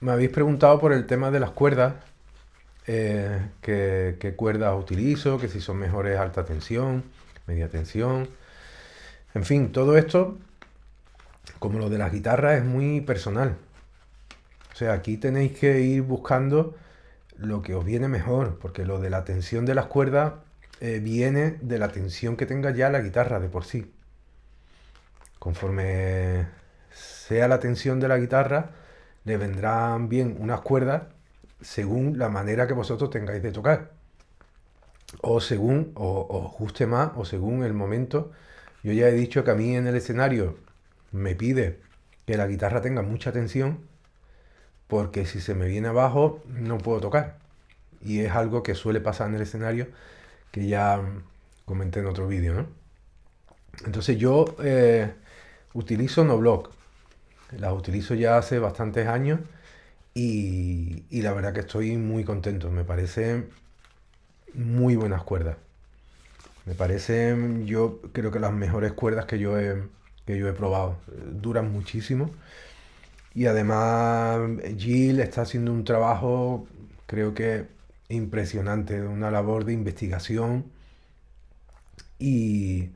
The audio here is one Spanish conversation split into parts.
Me habéis preguntado por el tema de las cuerdas, eh, qué, cuerdas utilizo, que si son mejores alta tensión, media tensión. En fin, todo esto, como lo de las guitarras, es muy personal. O sea, aquí tenéis que ir buscando lo que os viene mejor, porque lo de la tensión de las cuerdas eh, viene de la tensión que tenga ya la guitarra de por sí. Conforme sea la tensión de la guitarra, le vendrán bien unas cuerdas según la manera que vosotros tengáis de tocar. O según o, os guste más, o según el momento. Yo ya he dicho que a mí en el escenario me pide que la guitarra tenga mucha tensión, porque si se me viene abajo no puedo tocar. Y es algo que suele pasar en el escenario, que ya comenté en otro vídeo. Entonces yo eh, utilizo utilizo NoBlock, las utilizo ya hace bastantes años y, la verdad que estoy muy contento. Me parecen muy buenas cuerdas. Me parecen, yo creo que las mejores cuerdas que yo he, yo he probado. Duran muchísimo. Y además Jill está haciendo un trabajo, creo que impresionante, una labor de investigación y,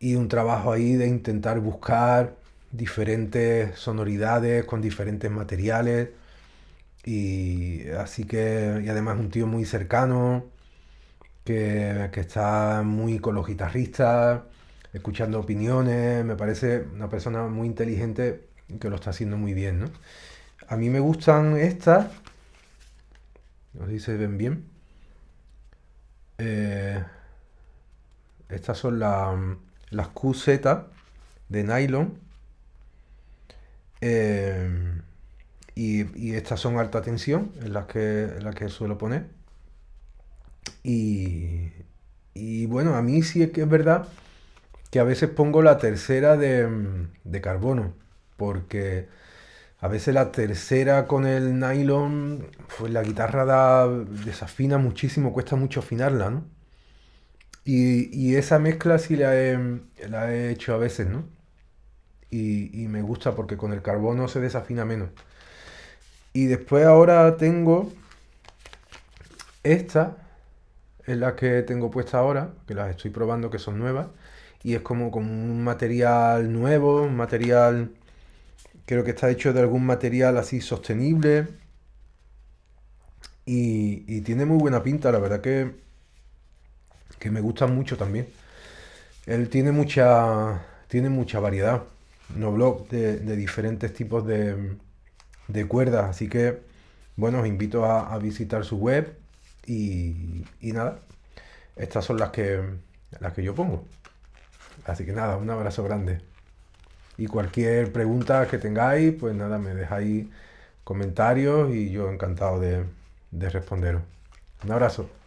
y un trabajo ahí de intentar buscar diferentes sonoridades, con diferentes materiales. Y así que, y además un tío muy cercano, que, está muy con los guitarristas, escuchando opiniones, me parece una persona muy inteligente que lo está haciendo muy bien, A mí me gustan estas, no dice ven bien. Eh, estas son las QZ de nylon Em, y, estas son alta tensión, en las que, que suelo poner. Y, y bueno, a mí sí es que es verdad que a veces pongo la tercera de, de carbono, porque a veces la tercera con el nylon, pues la guitarra da, desafina muchísimo, cuesta mucho afinarla, ¿no? Y, esa mezcla sí la he, la he hecho a veces, ¿no? y, me gusta porque con el carbono se desafina menos. Y después ahora tengo esta, es la que tengo puesta ahora, que las estoy probando que son nuevas. Y es como, un material nuevo, un material, creo que está hecho de algún material así sostenible. Y, y tiene muy buena pinta, la verdad que, que me gusta mucho también. Él tiene mucha, tiene mucha variedad no blog de, diferentes tipos de, cuerdas. Así que, bueno, os invito a, visitar su web y, nada, estas son las que, las que yo pongo. Así que nada, un abrazo grande. Y cualquier pregunta que tengáis, pues nada, me dejáis comentarios y yo encantado de, de responderos. Un abrazo.